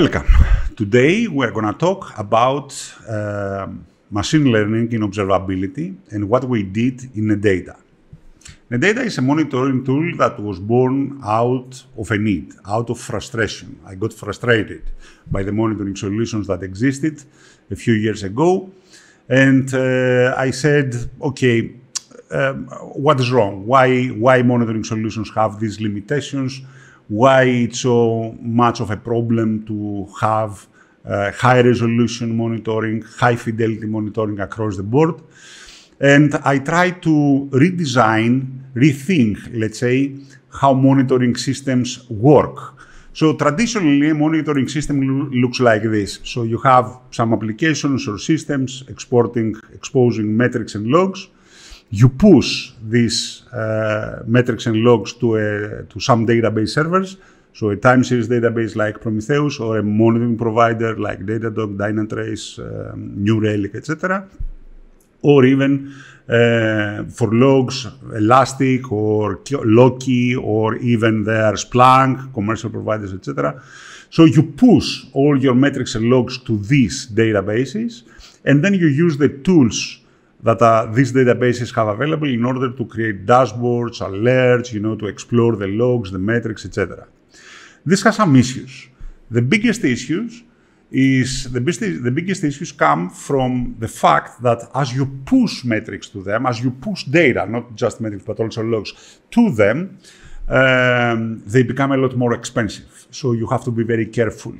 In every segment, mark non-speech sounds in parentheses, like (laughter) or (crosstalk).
Welcome. Today we're going to talk about uh, machine learning in observability and what we did in the data. The data is a monitoring tool that was born out of a need, out of frustration. I got frustrated by the monitoring solutions that existed a few years ago. And uh, I said, okay, um, what is wrong? Why, why monitoring solutions have these limitations? why it's so much of a problem to have uh, high resolution monitoring, high fidelity monitoring across the board. And I try to redesign, rethink, let's say, how monitoring systems work. So traditionally, a monitoring system looks like this. So you have some applications or systems exporting, exposing metrics and logs you push these uh, metrics and logs to, a, uh, to some database servers. So a time series database like Prometheus or a monitoring provider like Datadog, Dynatrace, um, New Relic, etc. Or even uh, for logs, Elastic or Loki or even their Splunk, commercial providers, etc. So you push all your metrics and logs to these databases and then you use the tools that uh, these databases have available in order to create dashboards, alerts, you know, to explore the logs, the metrics, etc. This has some issues. The biggest issues is the biggest, the biggest issues come from the fact that as you push metrics to them, as you push data, not just metrics but also logs to them, um, they become a lot more expensive. So you have to be very careful.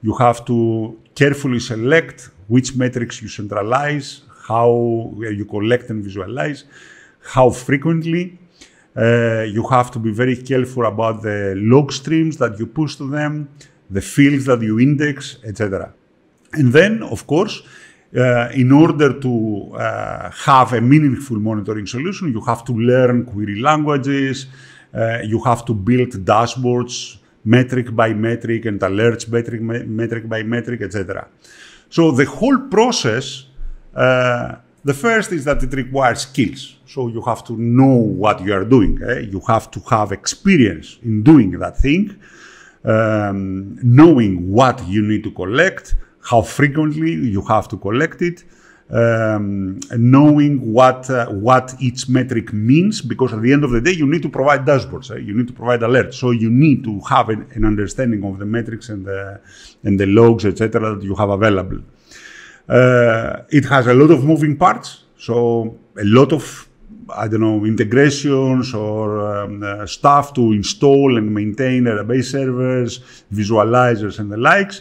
You have to carefully select which metrics you centralize, how you collect and visualize, how frequently. Uh, you have to be very careful about the log streams that you push to them, the fields that you index, etc. And then, of course, uh, in order to uh, have a meaningful monitoring solution, you have to learn query languages, uh, you have to build dashboards metric by metric and alerts metric, metric by metric, etc. So the whole process uh, the first is that it requires skills. So you have to know what you are doing. Eh? You have to have experience in doing that thing, um, knowing what you need to collect, how frequently you have to collect it, um, knowing what uh, what each metric means, because at the end of the day, you need to provide dashboards, eh? you need to provide alerts. So you need to have an, an understanding of the metrics and the and the logs, etc., that you have available. Uh, it has a lot of moving parts, so a lot of I don't know integrations or um, uh, stuff to install and maintain database servers, visualizers, and the likes.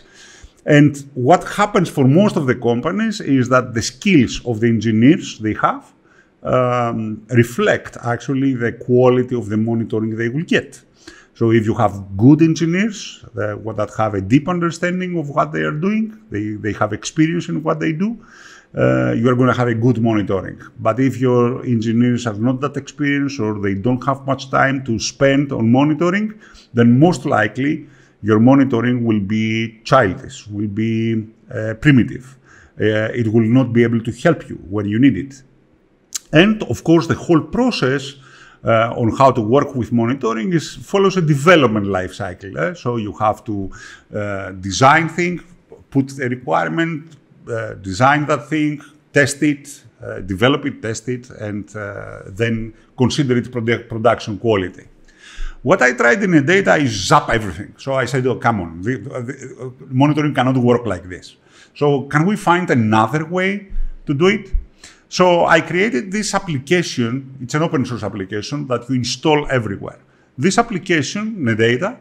And what happens for most of the companies is that the skills of the engineers they have um, reflect actually the quality of the monitoring they will get. So if you have good engineers that have a deep understanding of what they are doing, they, they have experience in what they do, uh, you are going to have a good monitoring. But if your engineers have not that experience or they don't have much time to spend on monitoring, then most likely your monitoring will be childish, will be uh, primitive. Uh, it will not be able to help you when you need it. And of course, the whole process uh, on how to work with monitoring is follows a development life cycle. Eh? So you have to uh, design thing, put a requirement, uh, design that thing, test it, uh, develop it, test it, and uh, then consider it production quality. What I tried in the data is zap everything. So I said, oh, come on, the, uh, the monitoring cannot work like this. So can we find another way to do it? So I created this application. It's an open source application that you install everywhere. This application, Nedata,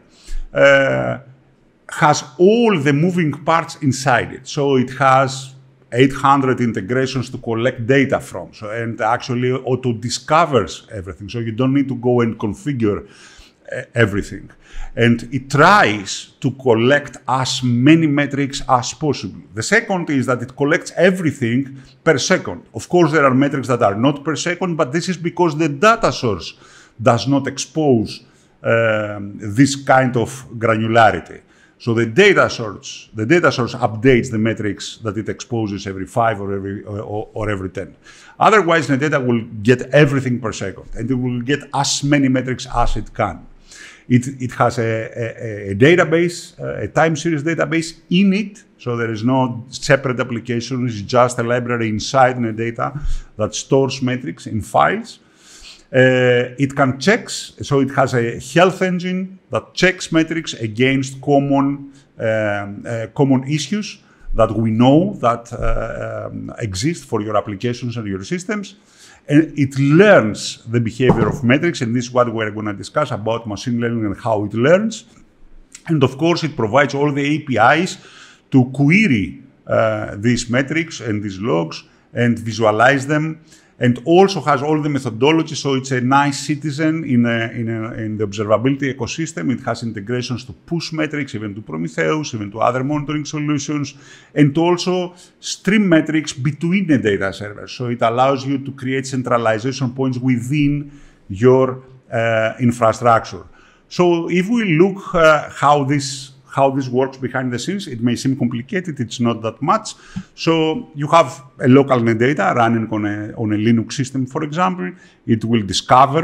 uh, has all the moving parts inside it. So it has 800 integrations to collect data from. So and actually auto discovers everything. So you don't need to go and configure everything. And it tries to collect as many metrics as possible. The second is that it collects everything per second. Of course, there are metrics that are not per second, but this is because the data source does not expose um, this kind of granularity. So the data source, the data source updates the metrics that it exposes every five or every or, or, every ten. Otherwise, the data will get everything per second, and it will get as many metrics as it can. It, it has a, a, a database, a time series database in it. So there is no separate application. It's just a library inside the data that stores metrics in files. Uh, it can check, so it has a health engine that checks metrics against common, um, uh, common issues that we know that uh, um, exist for your applications and your systems. And it learns the behavior of metrics, and this is what we're going to discuss about machine learning and how it learns. And of course, it provides all the APIs to query uh, these metrics and these logs and visualize them and also has all the methodology. So it's a nice citizen in, a, in, a, in, the observability ecosystem. It has integrations to push metrics, even to Prometheus, even to other monitoring solutions, and to also stream metrics between the data servers. So it allows you to create centralization points within your uh, infrastructure. So if we look uh, how this how this works behind the scenes. It may seem complicated, it's not that much. So you have a local net data running on a, on a Linux system, for example. It will discover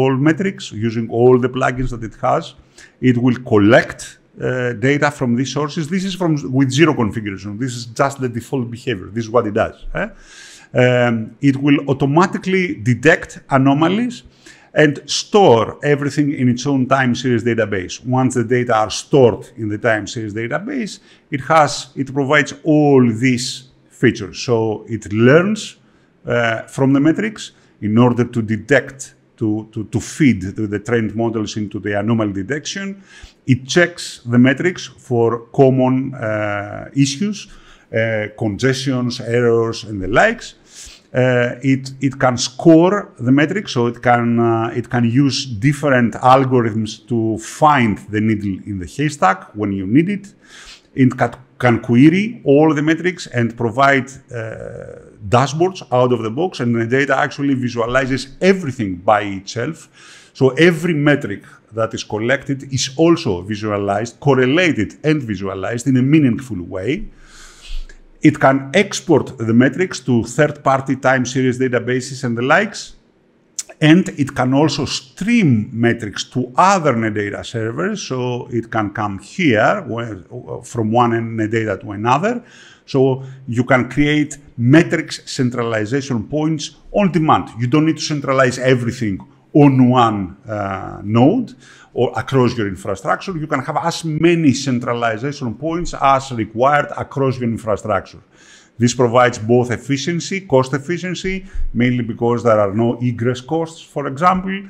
all metrics using all the plugins that it has. It will collect uh, data from these sources. This is from with zero configuration. This is just the default behavior. This is what it does. Eh? Um, it will automatically detect anomalies and store everything in its own time series database. Once the data are stored in the time series database, it has it provides all these features. So it learns uh, from the metrics in order to detect, to, to, to feed the trained models into the anomaly detection. It checks the metrics for common uh, issues, uh, congestions, errors, and the likes uh, it, it can score the metric, so it can, uh, it can use different algorithms to find the needle in the haystack when you need it. It can, can query all the metrics and provide uh, dashboards out of the box, and the data actually visualizes everything by itself. So every metric that is collected is also visualized, correlated, and visualized in a meaningful way. It can export the metrics to third-party time series databases and the likes. And it can also stream metrics to other data servers. So it can come here from one data to another. So you can create metrics centralization points on demand. You don't need to centralize everything on one uh, node or across your infrastructure. You can have as many centralization points as required across your infrastructure. This provides both efficiency, cost efficiency, mainly because there are no egress costs, for example,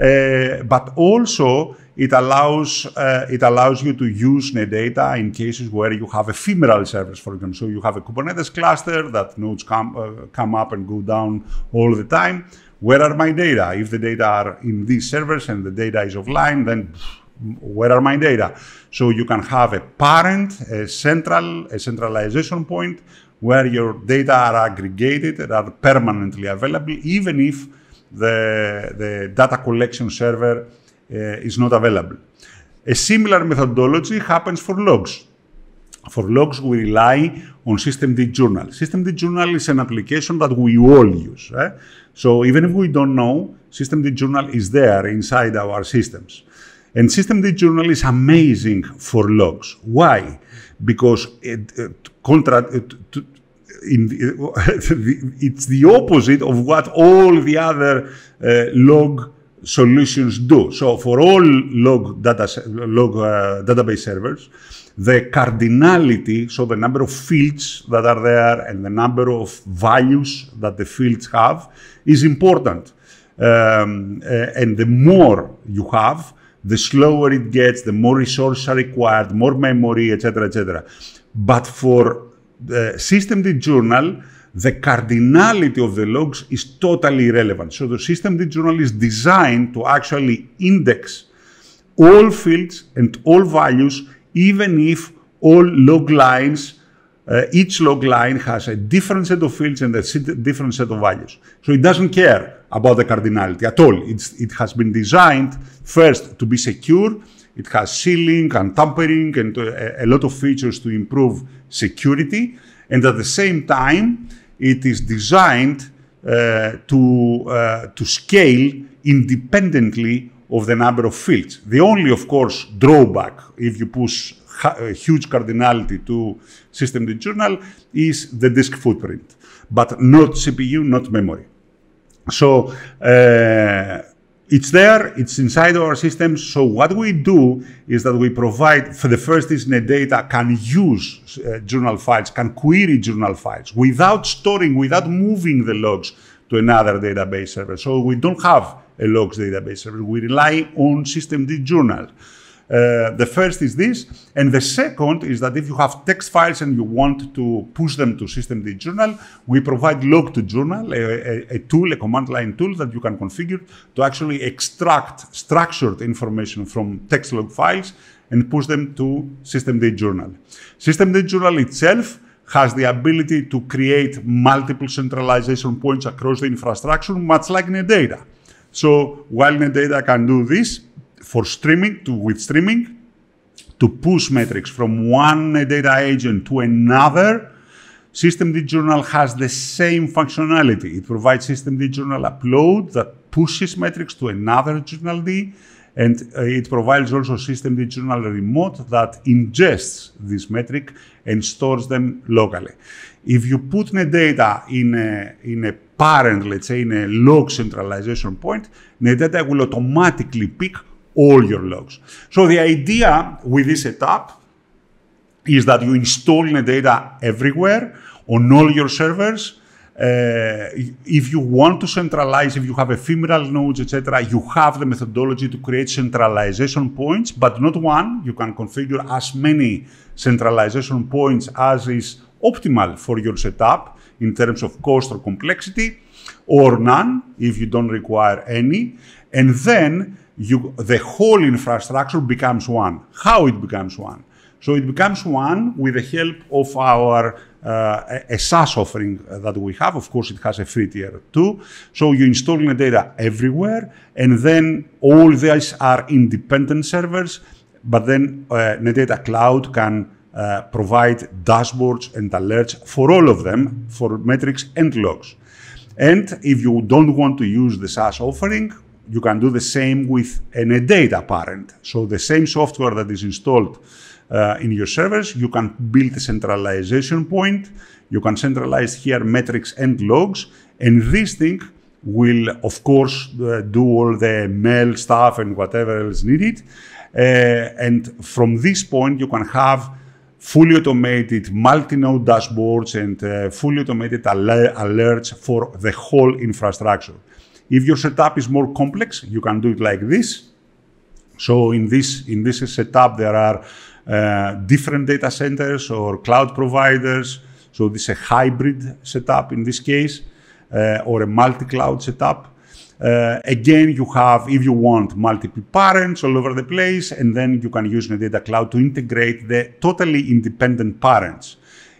uh, but also it allows uh, it allows you to use NetData in cases where you have ephemeral servers, for example. So you have a Kubernetes cluster that nodes come uh, come up and go down all the time where are my data? If the data are in these servers and the data is offline, then where are my data? So you can have a parent, a central, a centralization point where your data are aggregated and are permanently available, even if the, the data collection server uh, is not available. A similar methodology happens for logs. For logs, we rely on Systemd Journal. Systemd Journal is an application that we all use. Eh? So even if we don't know, systemd journal is there inside our systems. And systemd journal is amazing for logs. Why? Because it, uh, to, uh, in (laughs) it's the opposite of what all the other uh, log solutions do. So for all log, data, log uh, database servers, the cardinality, so the number of fields that are there and the number of values that the fields have is important. Um, uh, and the more you have, the slower it gets, the more resources are required, more memory, etc., etc. But for the system, the journal, the cardinality of the logs is totally irrelevant. So the system, the journal is designed to actually index all fields and all values even if all log lines, uh, each log line has a different set of fields and a different set of values. So it doesn't care about the cardinality at all. It's, it has been designed first to be secure. It has sealing and tampering and a, uh, a lot of features to improve security. And at the same time, it is designed uh, to, uh, to scale independently of the number of fields. The only, of course, drawback if you push huge cardinality to system the journal is the disk footprint, but not CPU, not memory. So uh, it's there, it's inside our system. So what we do is that we provide, for the first the data can use uh, journal files, can query journal files without storing, without moving the logs to another database server. So we don't have a logs database server. We rely on systemd journal. Uh, the first is this, and the second is that if you have text files and you want to push them to systemd journal, we provide log to journal, a, a, a tool, a command line tool that you can configure to actually extract structured information from text log files and push them to systemd journal. Systemd journal itself has the ability to create multiple centralization points across the infrastructure, much like NetData. So while NetData can do this for streaming, to, with streaming, to push metrics from one data agent to another, Systemd Journal has the same functionality. It provides Systemd Journal upload that pushes metrics to another Journal D, and uh, it provides also Systemd Journal remote that ingests this metric and stores them locally. If you put NetData in a, in a parent, let's say in a log centralization point, NetData will automatically pick all your logs. So the idea with this setup is that you install NetData everywhere on all your servers Eh, if you want to centralize, if you have ephemeral nodes, etc., you have the methodology to create centralization points, but not one. You can configure as many centralization points as is optimal for your setup in terms of cost or complexity, or none if you don't require any. And then you, the whole infrastructure becomes one. How it becomes one? So it becomes one with the help of our uh, a, SaaS offering that we have. Of course, it has a free tier too. So you install the data everywhere, and then all these are independent servers. But then uh, NetData Cloud can uh, provide dashboards and alerts for all of them for metrics and logs. And if you don't want to use the SaaS offering, you can do the same with any a data parent. So the same software that is installed uh, in your servers, You can build a centralization point. You can centralize here metrics and logs. And this thing will, of course, uh, do all the mail stuff and whatever else needed. Uh, and from this point, you can have fully automated multi-node dashboards and uh, fully automated alerts for the whole infrastructure. If your setup is more complex, you can do it like this. So in this in this setup, there are uh, different data centers or cloud providers. So this is a hybrid setup in this case, uh, or a multi-cloud setup. Uh, again, you have, if you want, multiple parents all over the place, and then you can use Data Cloud to integrate the totally independent parents.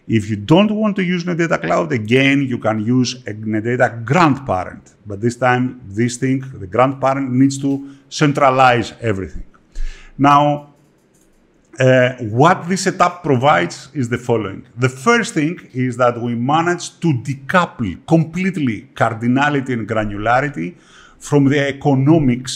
If you don't want to use Data Cloud, again, you can use a Data grandparent. But this time, this thing, the grandparent needs to centralize everything. Now, uh, what this setup provides is the following. The first thing is that we manage to decouple completely cardinality and granularity from the economics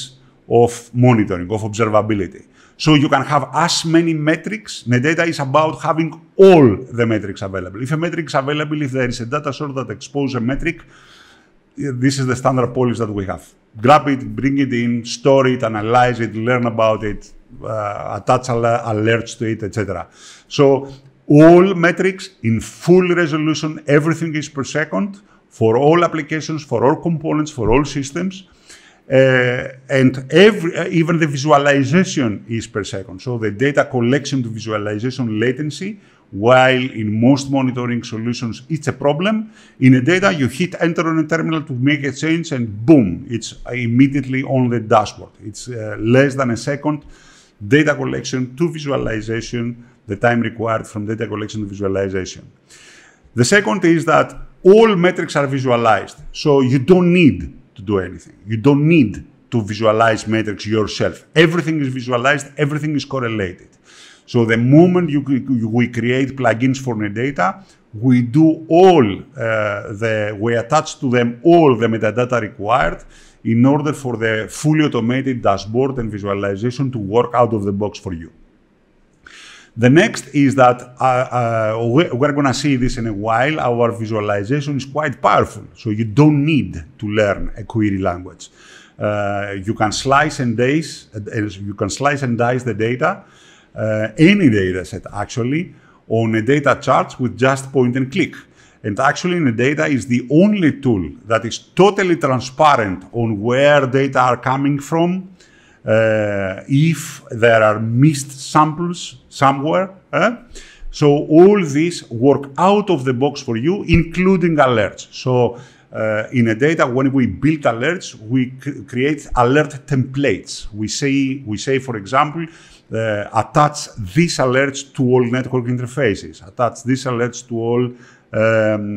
of monitoring, of observability. So you can have as many metrics. The data is about having all the metrics available. If a metric is available, if there is a data source that exposes a metric, this is the standard policy that we have. Grab it, bring it in, store it, analyze it, learn about it, uh, attach alerts to it, etc. So all metrics in full resolution, everything is per second for all applications, for all components, for all systems. Uh, and every, uh, even the visualization is per second. So the data collection to visualization latency, while in most monitoring solutions it's a problem, in a data you hit enter on a terminal to make a change and boom, it's immediately on the dashboard. It's uh, less than a second data collection to visualization, the time required from data collection to visualization. The second is that all metrics are visualized, so you don't need to do anything. You don't need to visualize metrics yourself. Everything is visualized, everything is correlated. So the moment you, you we create plugins for metadata, we do all uh, the we attach to them all the metadata required in order for the fully automated dashboard and visualization to work out of the box for you. The next is that uh, uh, we're going to see this in a while. Our visualization is quite powerful, so you don't need to learn a query language. Uh, you can slice and dice, uh, you can slice and dice the data, uh, any data set actually, on a data chart with just point and click. And actually, data, is the only tool that is totally transparent on where data are coming from, uh, if there are missed samples somewhere. Eh? So all this work out of the box for you, including alerts. So uh, in a data, when we build alerts, we create alert templates. We say, we say, for example, uh, attach these alerts to all network interfaces, attach these alerts to all um,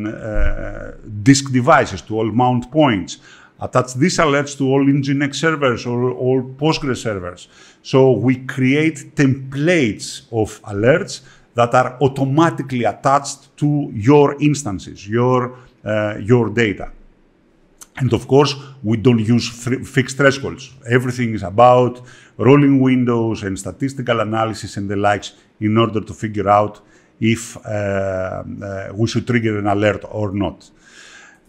uh, disk devices, to all mount points, attach these alerts to all Nginx servers or all Postgres servers. So we create templates of alerts that are automatically attached to your instances, your, uh, your data. And of course, we don't use fixed thresholds. Everything is about rolling windows and statistical analysis and the likes in order to figure out if uh, uh, we should trigger an alert or not.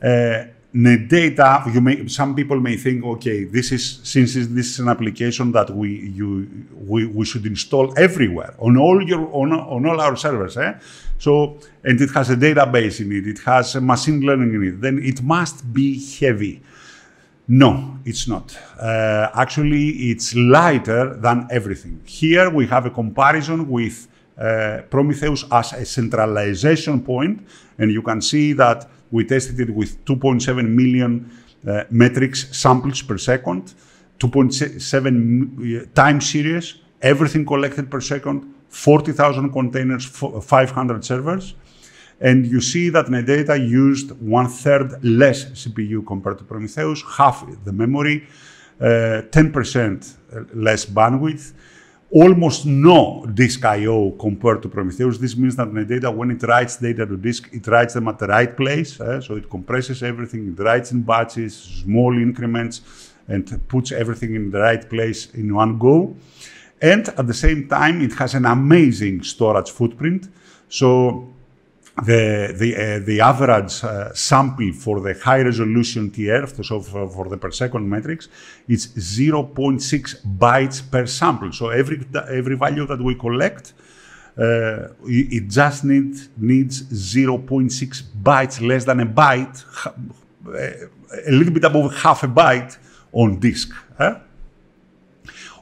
Uh, the data, you may, some people may think, okay, this is since this is an application that we you we, we should install everywhere on all your on, on all our servers, eh? So and it has a database in it, it has machine learning in it. Then it must be heavy. No, it's not. Uh, actually, it's lighter than everything. Here we have a comparison with uh, Prometheus as a centralization point, and you can see that we tested it with 2.7 million uh, metrics samples per second, 2.7 uh, time series, everything collected per second, 40,000 containers, 500 servers. And you see that data used one third less CPU compared to Prometheus, half the memory, 10% uh, less bandwidth almost no disk I/O compared to Prometheus. This means that Medata, when it writes data to disk, it writes them at the right place. Uh, so it compresses everything, it writes in batches, small increments, and puts everything in the right place in one go. And at the same time, it has an amazing storage footprint. So the the uh, the average uh, sample for the high resolution tier, so for, for, the per second matrix, it's 0.6 bytes per sample. So every every value that we collect, uh, it just need, needs 0.6 bytes, less than a byte, uh, a little bit above half a byte on disk. Huh?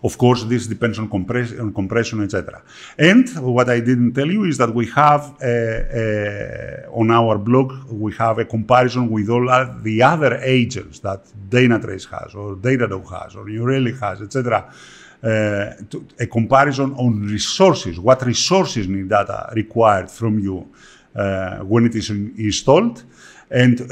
Of course, this depends on, compress- on compression, etc. And what I didn't tell you is that we have a, a, on our blog we have a comparison with all the other agents that Dynatrace has, or Datadog has, or Relic has, etc. Uh, a comparison on resources, what resources need data required from you uh, when it is in, installed. And uh,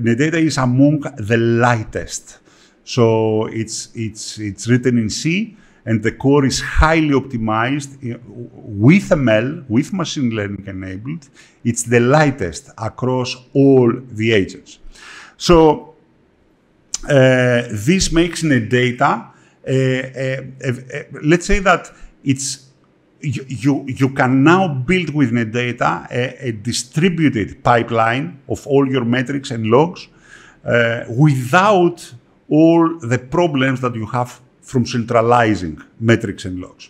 Nedata is among the lightest so it's, it's, it's written in C and the core is highly optimized eh, with ML, with machine learning enabled. It's the lightest across all the agents. So uh, this makes the data, uh, uh, let's say that it's you, you, you can now build with NetData a, a distributed pipeline of all your metrics and logs without all the problems that you have from centralizing metrics and logs.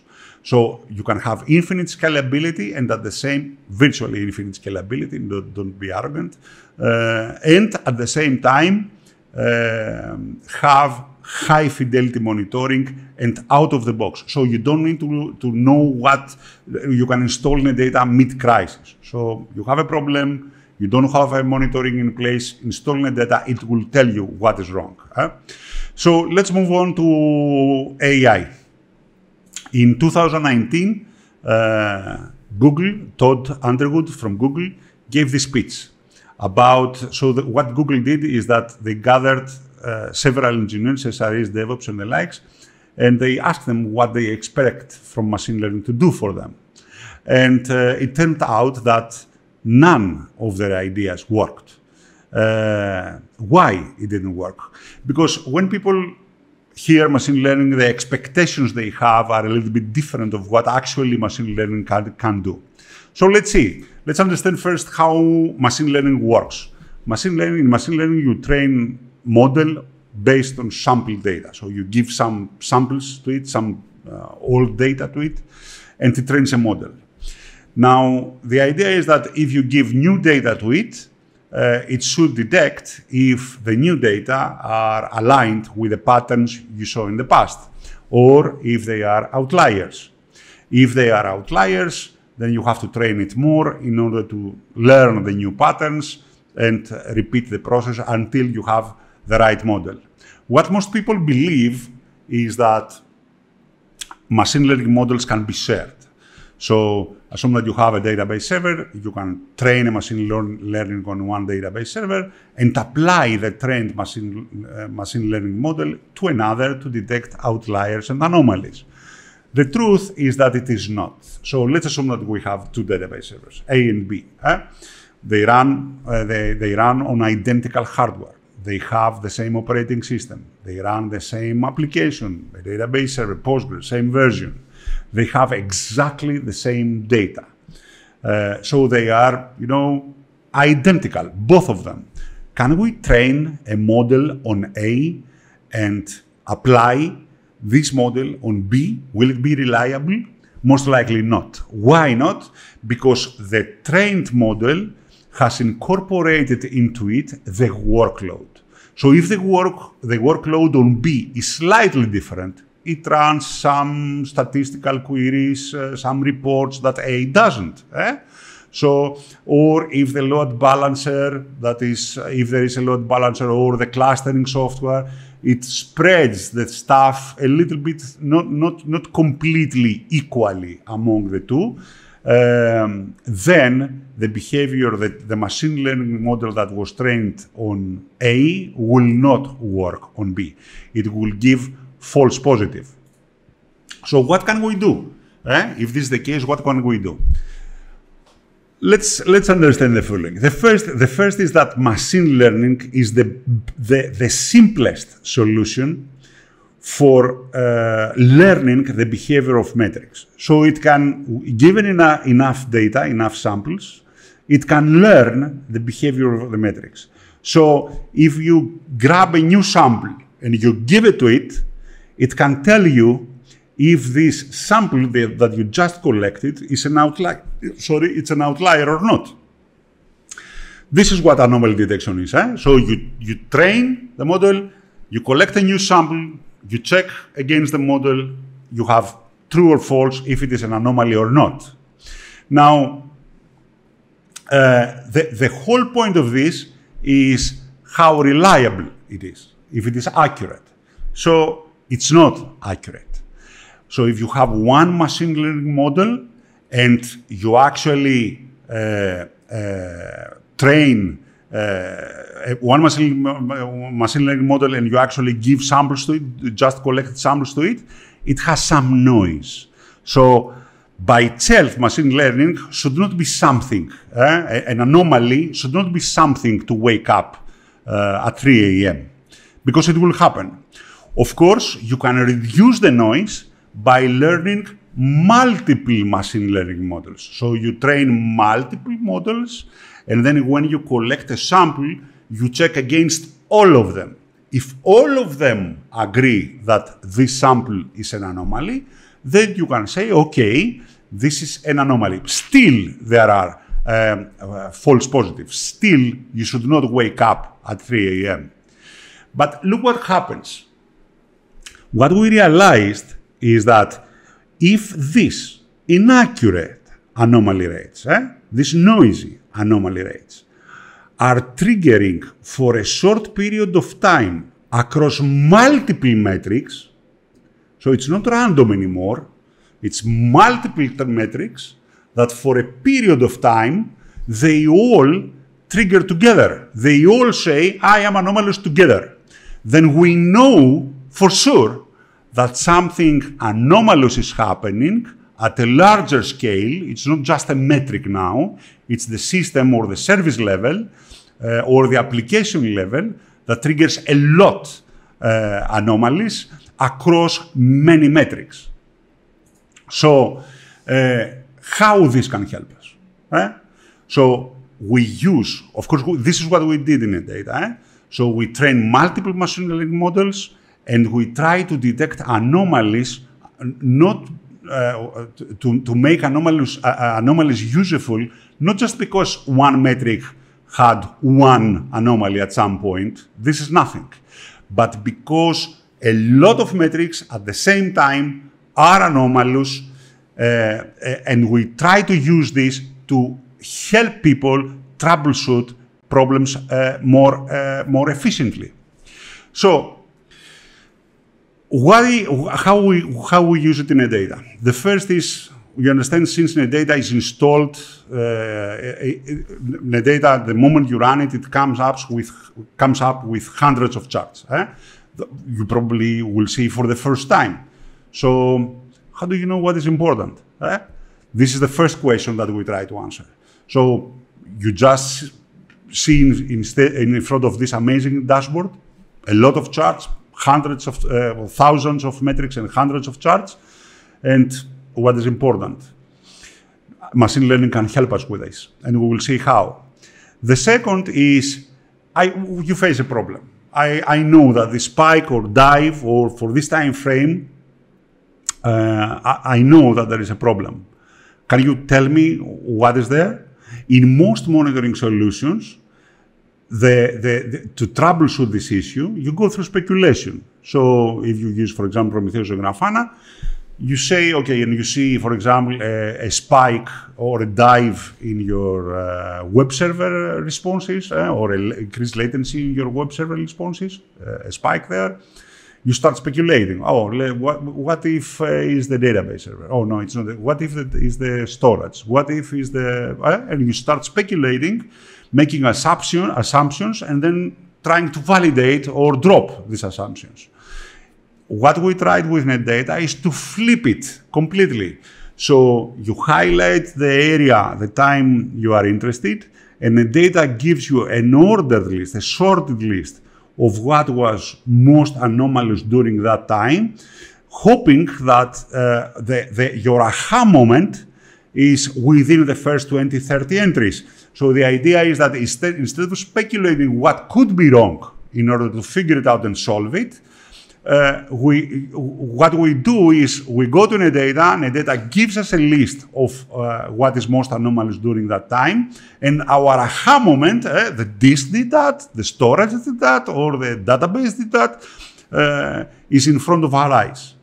So you can have infinite scalability and at the same, virtually infinite scalability, don't, don't be arrogant, uh, and at the same time uh, have high fidelity monitoring and out of the box. So you don't need to, to know what you can install in the data mid crisis. So you have a problem, you don't have a monitoring in place, installing the data, it will tell you what is wrong. So let's move on to AI. In 2019, uh, Google, Todd Underwood from Google, gave this speech about, so the, what Google did is that they gathered uh, several engineers, SREs, DevOps, and the likes, and they asked them what they expect from machine learning to do for them. And uh, it turned out that none of their ideas worked. Uh, why it didn't work? Because when people hear machine learning, the expectations they have are a little bit different of what actually machine learning can, can do. So let's see. Let's understand first how machine learning works. Machine learning, in machine learning, you train model based on sample data. So you give some samples to it, some uh, old data to it, and it trains a model. Now, the idea is that if you give new data to it, uh, it should detect if the new data are aligned with the patterns you saw in the past, or if they are outliers. If they are outliers, then you have to train it more in order to learn the new patterns and uh, repeat the process until you have the right model. What most people believe is that machine learning models can be shared. So assume that you have a database server, you can train a machine learn, learning on one database server and apply the trained machine, uh, machine learning model to another to detect outliers and anomalies. The truth is that it is not. So let's assume that we have two database servers, A and B. Eh? They, run, uh, they, they run on identical hardware. They have the same operating system. They run the same application, the database server, Postgres, same version they have exactly the same data. Uh, so they are, you know, identical, both of them. Can we train a model on A and apply this model on B? Will it be reliable? Most likely not. Why not? Because the trained model has incorporated into it the workload. So if the work the workload on B is slightly different it runs some statistical queries, uh, some reports that A doesn't. Eh? So, or if the load balancer, that is, uh, if there is a load balancer or the clustering software, it spreads the stuff a little bit, not, not, not completely equally among the two. Um, then the behavior that the machine learning model that was trained on A will not work on B. It will give false positive. So what can we do? Eh? If this is the case, what can we do? Let's let's understand the following. The first, the first is that machine learning is the the, the simplest solution for uh, learning the behavior of metrics. So it can, given ena enough data, enough samples, it can learn the behavior of the metrics. So if you grab a new sample and you give it to it, it can tell you if this sample that you just collected is an outlier, sorry, it's an outlier or not. This is what anomaly detection is. Eh? So you, you train the model, you collect a new sample, you check against the model, you have true or false if it is an anomaly or not. Now, uh, the, the whole point of this is how reliable it is, if it is accurate. So it's not accurate. So if you have one machine learning model and you actually uh, uh, train uh, one machine, machine learning model and you actually give samples to it, just collect samples to it, it has some noise. So by itself, machine learning should not be something, eh, an anomaly should not be something to wake up uh, at 3 a.m. because it will happen. Of course, you can reduce the noise by learning multiple machine learning models. So you train multiple models, and then when you collect a sample, you check against all of them. If all of them agree that this sample is an anomaly, then you can say, okay, this is an anomaly. Still, there are um, uh, false positives. Still, you should not wake up at 3 a.m. But look what happens. What we realized is that if this inaccurate anomaly rates, eh, noisy anomaly rates, are triggering for a short period of time across multiple metrics, so it's not random anymore, it's multiple metrics that for a period of time they all trigger together. They all say, I am anomalous together. Then we know for sure that something anomalous is happening at a larger scale. It's not just a metric now, it's the system or the service level uh, or the application level that triggers a lot uh, anomalies across many metrics. So, uh, how this can help us? Eh? So, we use, of course, this is what we did in the data. Eh? So, we train multiple machine learning models and we try to detect anomalies, not uh, to, to make anomalies, uh, uh, anomalies useful, not just because one metric had one anomaly at some point, this is nothing, but because a lot of metrics at the same time are anomalous, uh, and we try to use this to help people troubleshoot problems uh, more, uh, more efficiently. So why? how, we, how we use it in a data. The first is you understand since data is installed, uh, data the moment you run it, it comes up with, comes up with hundreds of charts. Eh? You probably will see for the first time. So how do you know what is important? Eh? This is the first question that we try to answer. So you just see in, in, in front of this amazing dashboard, a lot of charts, hundreds of uh, thousands of metrics and hundreds of charts. And what is important? Machine learning can help us with this, and we will see how. The second is I, you face a problem. I, I know that the spike or dive or for this time frame, uh, I, I know that there is a problem. Can you tell me what is there? In most monitoring solutions, the, the, the, to troubleshoot this issue, you go through speculation. So if you use, for example, Prometheus or Grafana, you say, okay, and you see, for example, a, a spike or a dive in your uh, web server responses uh, or a increased latency in your web server responses, uh, a spike there. You start speculating. Oh, what, what if uh, is the database server? Oh no, it's not. What if it is the storage? What if is the? Uh, and you start speculating, making assumption, assumptions and then trying to validate or drop these assumptions. What we tried with NetData is to flip it completely. So you highlight the area, the time you are interested, and the data gives you an ordered list, a sorted list of what was most anomalous during that time, hoping that uh, the, the, your aha moment is within the first 20, 30 entries. So the idea is that instead, instead of speculating what could be wrong in order to figure it out and solve it, uh, we, what we do is we go to the data. The data gives us a list of uh, what is most anomalous during that time, and our aha moment, uh, the disk did that, the storage did that, or the database did that, uh, is in front of our eyes.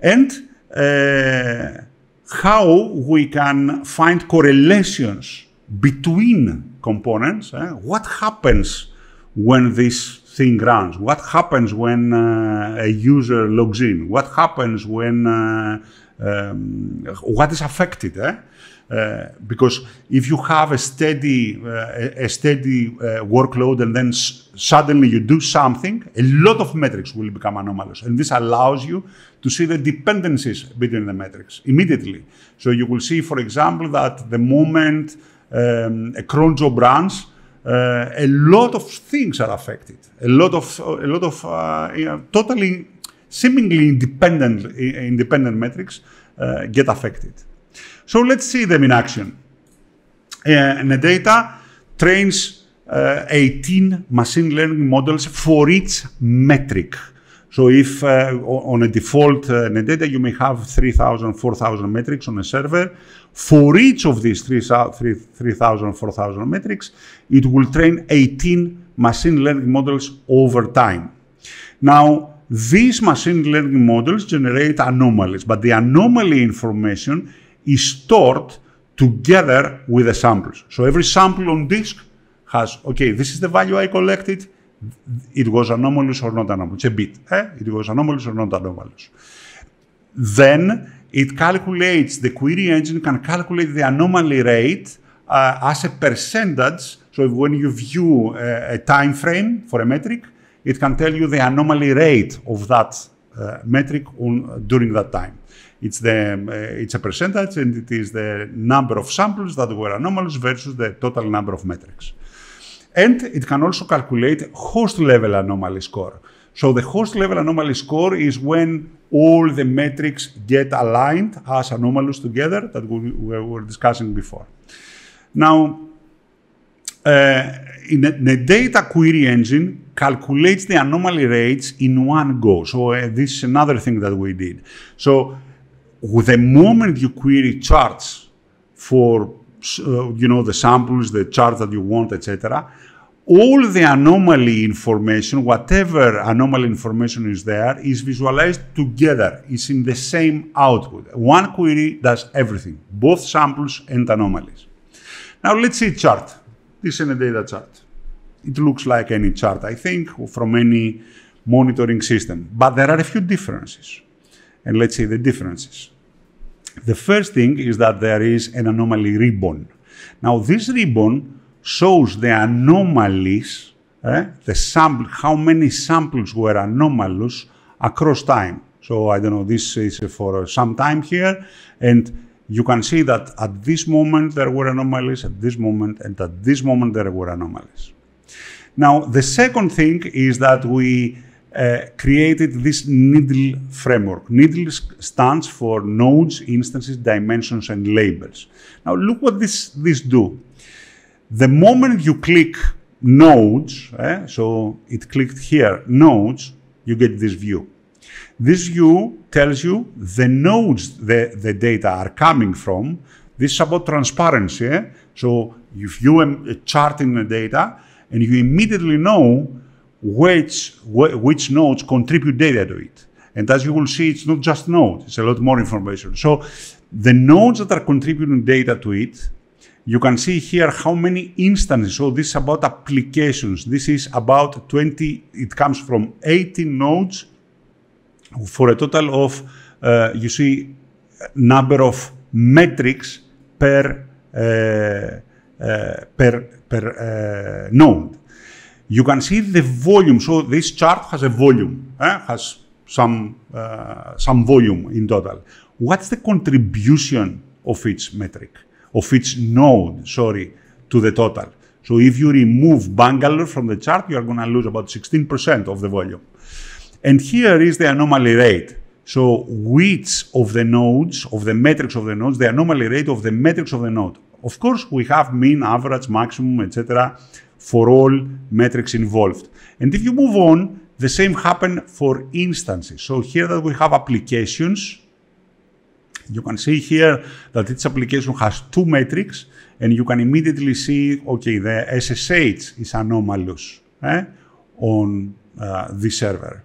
And uh, how we can find correlations between components. Eh? What happens when this thing runs? What happens when uh, a user logs in? What happens when uh, um, what is affected? Eh? Uh, because if you have a steady uh, a steady uh, workload and then suddenly you do something, a lot of metrics will become anomalous, and this allows you to see the dependencies between the metrics immediately. So you will see, for example, that the moment um, a cron job runs, uh, a lot of things are affected. A lot of a lot of uh, you know, totally, seemingly independent independent metrics uh, get affected. So let's see them in action. And uh, the data trains uh, 18 machine learning models for each metric. So if uh, on a default uh, data, you may have 3,000, 4,000 metrics on a server. For each of these 3,000, 4,000 metrics, it will train 18 machine learning models over time. Now, these machine learning models generate anomalies, but the anomaly information is stored together with the samples. So every sample on disk has, okay, this is the value I collected. It was anomalous or not anomalous. It's a bit. Eh? It was anomalous or not anomalous. Then it calculates, the query engine can calculate the anomaly rate uh, as a percentage. So when you view a, uh, a time frame for a metric, it can tell you the anomaly rate of that uh, metric on, during that time. It's, the, uh, it's a percentage and it is the number of samples that were anomalous versus the total number of metrics. And it can also calculate host level anomaly score. So the host level anomaly score is when all the metrics get aligned as anomalies together that we, we were discussing before. Now, uh, in a, the data query engine calculates the anomaly rates in one go. So uh, this is another thing that we did. So the moment you query charts for uh, you know the samples, the charts that you want, etc., all the anomaly information, whatever anomaly information is there, is visualized together. It's in the same output. One query does everything, both samples and anomalies. Now let's see chart. This is a data chart. It looks like any chart, I think, from any monitoring system. But there are a few differences and let's see the differences. The first thing is that there is an anomaly ribbon. Now, this ribbon shows the anomalies, eh, the sample, how many samples were anomalous across time. So I don't know, this is for some time here, and you can see that at this moment there were anomalies, at this moment, and at this moment there were anomalies. Now, the second thing is that we uh, created this needle framework. Needle stands for nodes, instances, dimensions, and labels. Now look what this, this do. The moment you click nodes, eh, so it clicked here, nodes, you get this view. This view tells you the nodes the, the data are coming from. This is about transparency. Eh? So if you are um, charting the data and you immediately know which, which nodes contribute data to it. And as you will see, it's not just nodes, it's a lot more information. So the nodes that are contributing data to it, you can see here how many instances. So this is about applications. This is about 20, it comes from 18 nodes for a total of, uh, you see, number of metrics per, uh, uh, per, per uh, node you can see the volume. So this chart has a volume, eh? has some, uh, some volume in total. What's the contribution of each metric, of each node, sorry, to the total? So if you remove Bangalore from the chart, you are going to lose about 16% of the volume. And here is the anomaly rate. So which of the nodes, of the metrics of the nodes, the anomaly rate of the metrics of the node. Of course, we have mean, average, maximum, etc for all metrics involved. And if you move on, the same happen for instances. So here that we have applications, you can see here that each application has two metrics and you can immediately see, okay, the SSH is anomalous eh, on uh, the server.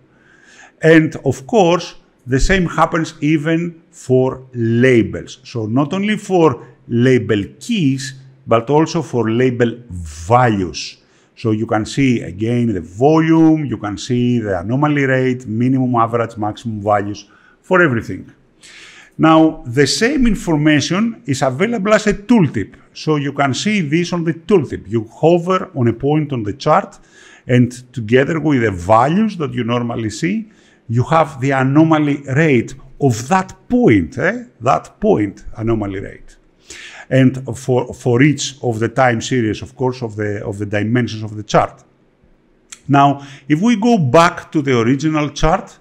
And of course, the same happens even for labels. So not only for label keys, but also for label values. So you can see again the volume, you can see the anomaly rate, minimum, average, maximum values for everything. Now, the same information is available as a tooltip. So you can see this on the tooltip. You hover on a point on the chart and together with the values that you normally see, you have the anomaly rate of that point, eh? that point anomaly rate and for, for each of the time series, of course, of the, of the dimensions of the chart. Now, if we go back to the original chart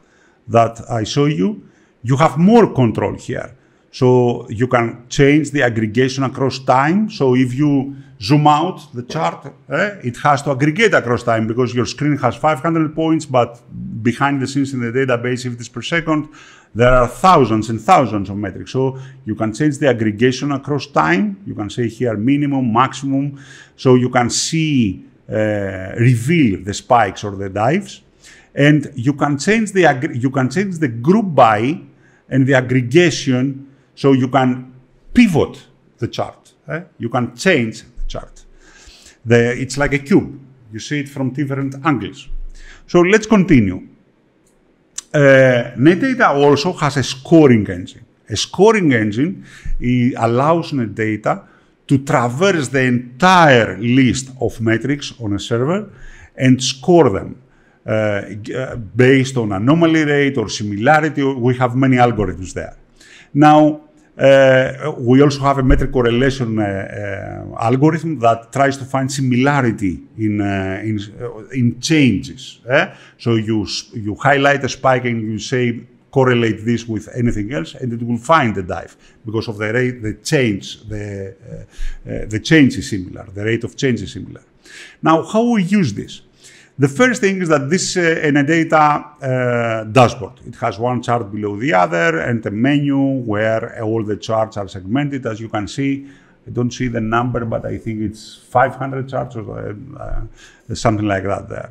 that I show you, you have more control here. So you can change the aggregation across time. So if you zoom out the chart, eh, it has to aggregate across time because your screen has 500 points, but behind the scenes in the database, if it is per second, there are thousands and thousands of metrics. So you can change the aggregation across time. You can say here minimum, maximum. So you can see, uh, reveal the spikes or the dives. And you can change the, you can change the group by and the aggregation. So you can pivot the chart. Eh? You can change the chart. The, it's like a cube. You see it from different angles. So let's continue. Uh, eh, NetData also has a scoring engine. A scoring engine allows NetData to traverse the entire list of metrics on a server and score them uh, based on anomaly rate or similarity. We have many algorithms there. Now, uh, we also have a metric correlation uh, uh, algorithm that tries to find similarity in in, in changes. Eh? So you you highlight a spike and you say correlate this with anything else, and it will find the dive because of the rate, the change, the uh, uh, the change is similar, the rate of change is similar. Now, how we use this? The first thing is that this uh, in a data uh, dashboard, it has one chart below the other and a menu where all the charts are segmented. As you can see, I don't see the number, but I think it's 500 charts or uh, uh, something like that there.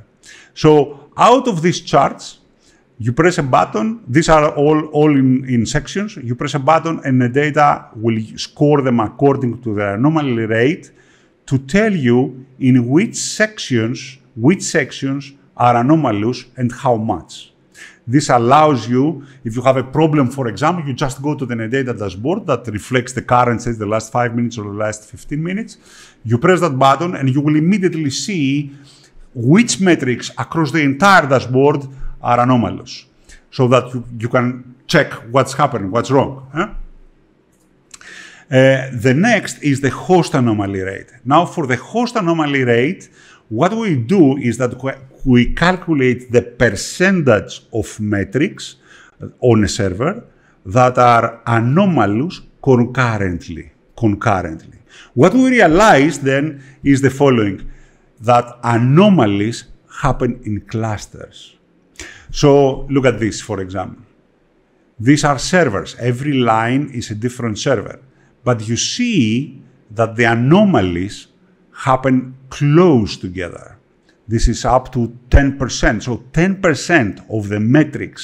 So out of these charts, you press a button. These are all, all in, in sections. You press a button and the data will score them according to their anomaly rate to tell you in which sections which sections are anomalous and how much. This allows you, if you have a problem, for example, you just go to the NetData dashboard that reflects the current state, the last five minutes or the last 15 minutes. You press that button and you will immediately see which metrics across the entire dashboard are anomalous so that you, you can check what's happening, what's wrong. Huh? Uh, the next is the host anomaly rate. Now, for the host anomaly rate, what we do is that we calculate the percentage of metrics on a server that are anomalous concurrently. Concurrently. What we realize then is the following, that anomalies happen in clusters. So look at this, for example. These are servers. Every line is a different server. But you see that the anomalies happen close together. This is up to 10%. So 10% of the metrics,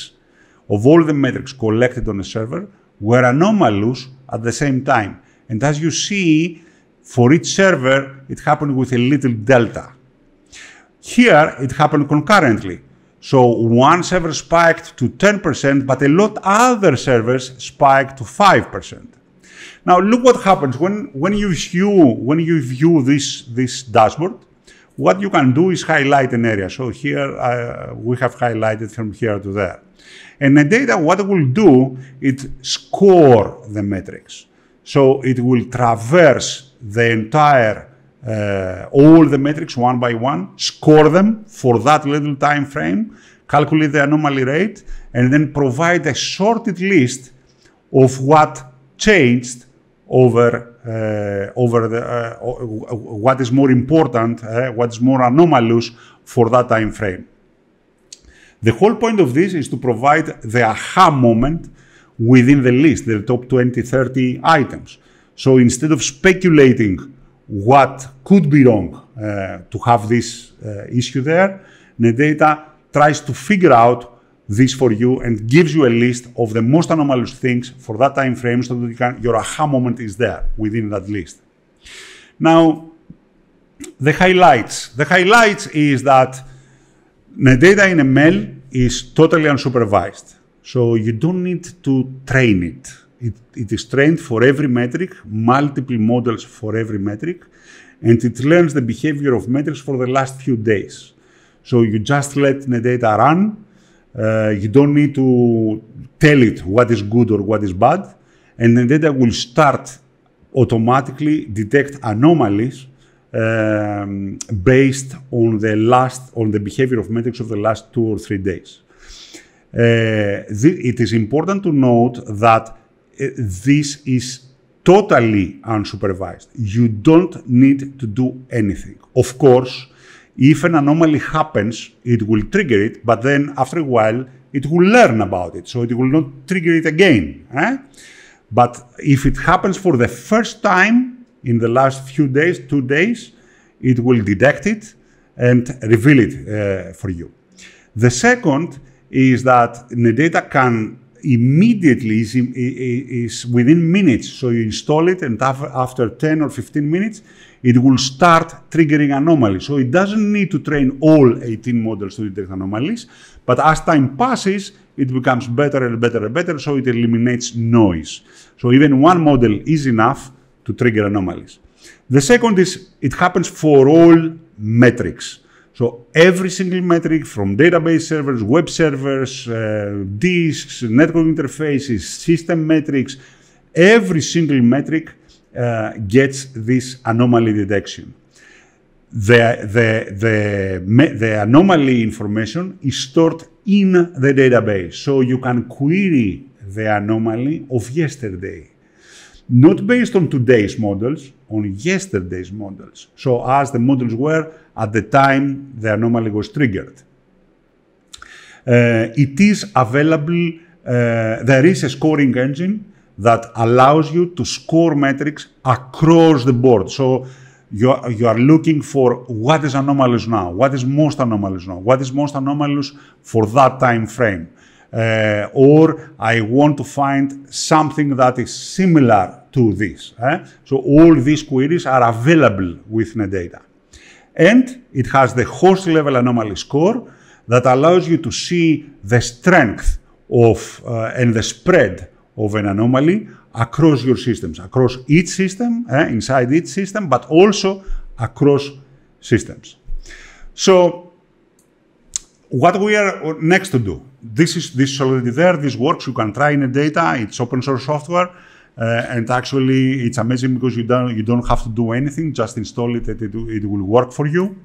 of all the metrics collected on a server, were anomalous at the same time. And as you see, for each server, it happened with a little delta. Here, it happened concurrently. So one server spiked to 10%, but a lot other servers spiked to 5%. Now look what happens when, when you view, when you view this, this dashboard, what you can do is highlight an area. So here uh, we have highlighted from here to there. And the data, what it will do, it score the metrics. So it will traverse the entire, uh, all the metrics one by one, score them for that little time frame, calculate the anomaly rate, and then provide a sorted list of what changed over, uh, over the, uh, what is more important, uh, what is more anomalous for that time frame. The whole point of this is to provide the aha moment within the list, the top 20, 30 items. So instead of speculating what could be wrong uh, to have this uh, issue there, data tries to figure out this for you and gives you a list of the most anomalous things for that time frame so that you can, your aha moment is there within that list. Now, the highlights. The highlights is that the data in ML is totally unsupervised. So you don't need to train it. It, it is trained for every metric, multiple models for every metric, and it learns the behavior of metrics for the last few days. So you just let the data run, uh, you don't need to tell it what is good or what is bad, and the data will start automatically detect anomalies um, based on the last on the behavior of metrics of the last two or three days. Uh, it is important to note that uh, this is totally unsupervised. You don't need to do anything. Of course, if an anomaly happens, it will trigger it, but then after a while, it will learn about it. So it will not trigger it again. Eh? But if it happens for the first time in the last few days, two days, it will detect it and reveal it uh, for you. The second is that the data can immediately is, is, within minutes. So you install it, and after 10 or 15 minutes, it will start triggering anomalies. So it doesn't need to train all 18 models to detect anomalies, but as time passes, it becomes better and better and better, so it eliminates noise. So even one model is enough to trigger anomalies. The second is it happens for all metrics. So every single metric from database servers, web servers, uh, disks, network interfaces, system metrics, every single metric uh, gets this anomaly detection. The, the, the, the anomaly information is stored in the database. So you can query the anomaly of yesterday, not based on today's models, on yesterday's models. So as the models were at the time the anomaly was triggered. Uh, it is available, uh, there is a scoring engine that allows you to score metrics across the board. So you are, you are looking for what is anomalous now, what is most anomalous now, what is most anomalous for that time frame. Uh, or I want to find something that is similar to this. Eh? So all these queries are available within the data. And it has the host level anomaly score that allows you to see the strength of uh, and the spread of an anomaly across your systems, across each system, eh, inside each system, but also across systems. So what we are uh, next to do, this is, this is already there, this works, you can try in the data, it's open source software, uh, and actually it's amazing because you don't, you don't have to do anything, just install it and it, it will work for you.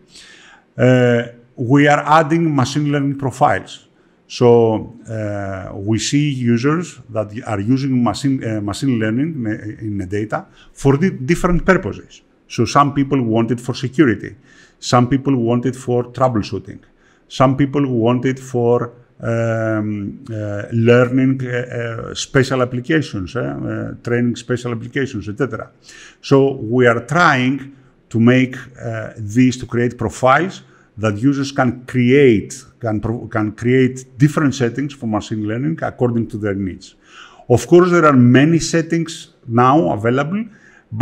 Uh, we are adding machine learning profiles. So uh, we see users that are using machine, uh, machine learning in uh, the data for the different purposes. So some people want it for security. Some people want it for troubleshooting. Some people want it for um, uh, learning uh, uh, special applications, eh, training special applications, etc. So we are trying to make these to create profiles that users can create can, can create different settings for machine learning according to their needs. Of course, there are many settings now available,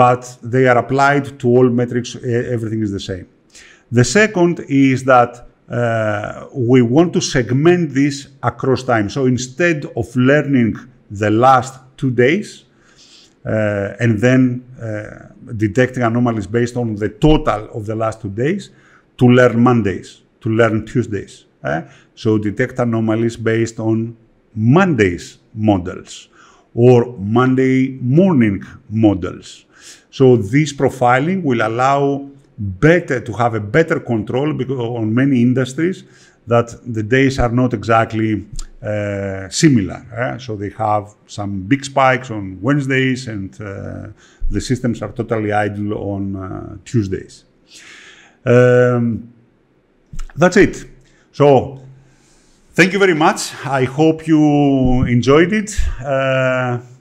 but they are applied to all metrics. Everything is the same. The second is that uh, we want to segment this across time. So instead of learning the last two days uh, and then uh, detecting anomalies based on the total of the last two days, to learn Mondays, to learn Tuesdays, so detect anomalies based on Monday's models or Monday morning models. So this profiling will allow better to have a better control because on many industries that the days are not exactly uh, similar. Eh? So they have some big spikes on Wednesdays and uh, the systems are totally idle on uh, Tuesdays. Um, that's it. So, thank you very much. I hope you enjoyed it. Uh,